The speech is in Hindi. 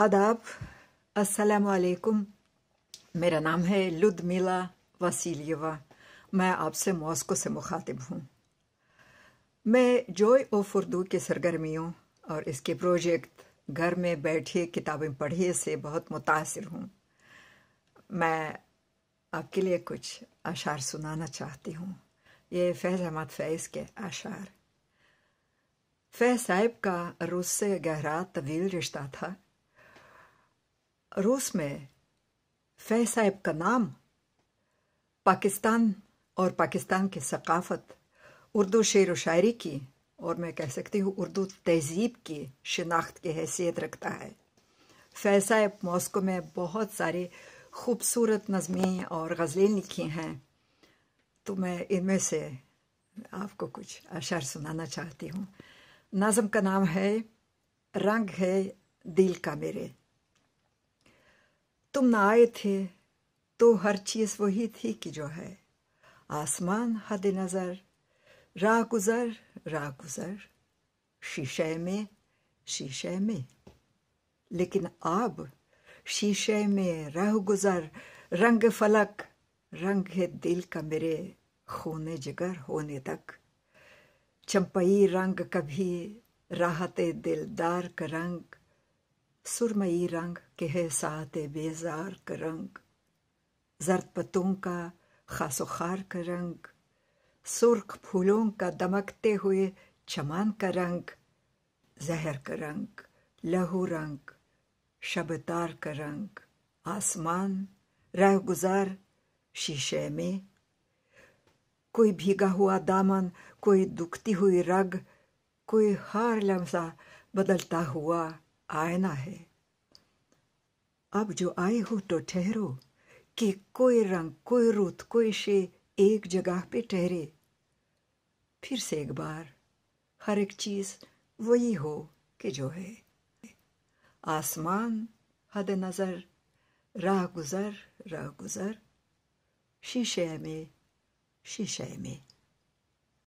आदाब असलकुम मेरा नाम है लुदमिला वसीलियवा मैं आपसे मॉस्को से मुखातिब हूँ मैं जोय ऑफ उर्दू की सरगर्मियों और इसके प्रोजेक्ट घर में बैठे किताबें पढ़े से बहुत मुतासर हूँ मैं आपके लिए कुछ अशार सुनाना चाहती हूँ ये फैज़ अहमद फैज़ के अशार फैज़ साहिब का रूस से गहरा तवील रिश्ता था रूस में फै साहब का नाम पाकिस्तान और पाकिस्तान की सकाफ़त उर्दू शेर व शायरी की और मैं कह सकती हूँ उर्दू तहजीब की शिनाख्त की हैसियत रखता है फै साहब मॉस्को में बहुत सारे खूबसूरत नज़में और गज़लें लिखी हैं तो मैं इनमें से आपको कुछ अशर सुनाना चाहती हूँ नज़म का नाम है रंग है दिल का मेरे तुम ना आए थे तो हर चीज़ वही थी कि जो है आसमान हद नज़र राह गुज़र राह गुज़र शीशे में शीशे में लेकिन अब शीशे में रह गुज़र रंग फलक रंग है दिल का मेरे खोने जिगर होने तक चंपई रंग कभी राहत दिलदार का रंग सुरमई रंग के है साथ बेजार का रंग जर्द पतों का खासो खार का रंग सुर्ख फूलों का दमकते हुए चमान का रंग जहर का रंग लहू रंग शबतार का रंग आसमान रह गुजार शीशे में कोई भीगा हुआ दामन कोई दुखती हुई रग कोई हार लम्सा बदलता हुआ आयना है अब जो आए हो तो ठहरो कि कोई रंग कोई रूत कोई शे एक जगह पे ठहरे फिर से एक बार हर एक चीज वही हो कि जो है आसमान हद नज़र राह गुज़र राह गुज़र शीशे में शीशे में